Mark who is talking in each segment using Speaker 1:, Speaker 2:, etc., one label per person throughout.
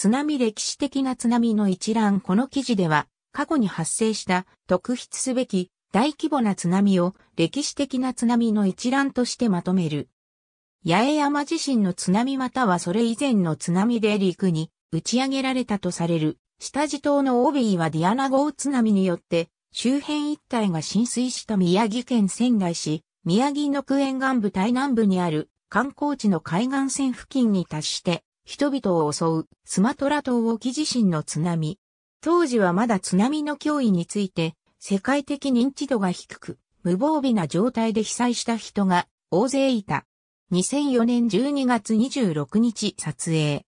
Speaker 1: 津波歴史的な津波の一覧この記事では、過去に発生した特筆すべき大規模な津波を歴史的な津波の一覧としてまとめる。八重山地震の津波またはそれ以前の津波で陸に打ち上げられたとされる下地島のオービーはディアナ号津波によって周辺一帯が浸水した宮城県仙台市、宮城の区沿岸部対南部にある観光地の海岸線付近に達して人々を襲うスマトラ島沖地震の津波。当時はまだ津波の脅威について世界的認知度が低く、無防備な状態で被災した人が大勢いた。2004年12月26日撮影。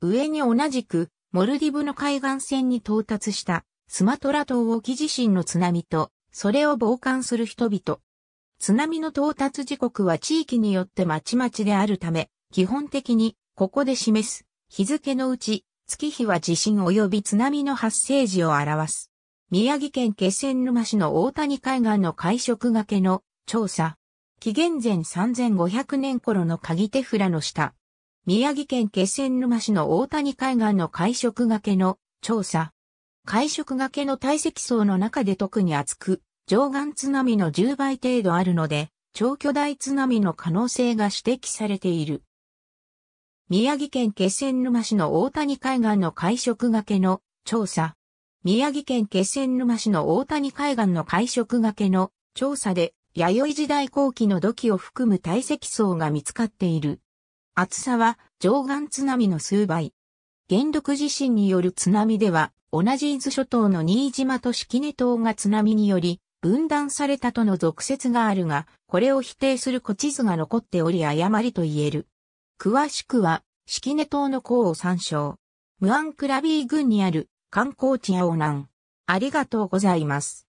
Speaker 1: 上に同じくモルディブの海岸線に到達したスマトラ島沖地震の津波と、それを傍観する人々。津波の到達時刻は地域によってまちまちであるため、基本的にここで示す日付のうち月日は地震及び津波の発生時を表す。宮城県気仙沼市の大谷海岸の海食がけの調査。紀元前3500年頃の鍵手札の下。宮城県気仙沼市の大谷海岸の海食がけの調査。海食がけの堆積層の中で特に厚く、上岸津波の10倍程度あるので、超巨大津波の可能性が指摘されている。宮城県気仙沼市の大谷海岸の海食がけの調査。宮城県気仙沼市の大谷海岸の海食がけの調査で、弥生時代後期の土器を含む堆積層が見つかっている。厚さは上岸津波の数倍。原禄地震による津波では、同じ伊豆諸島の新島と式根島が津波により、分断されたとの俗説があるが、これを否定する古地図が残っており誤りと言える。詳しくは、式根島の項を参照。ムアンクラビー郡にある観光地青南。ありがとうございます。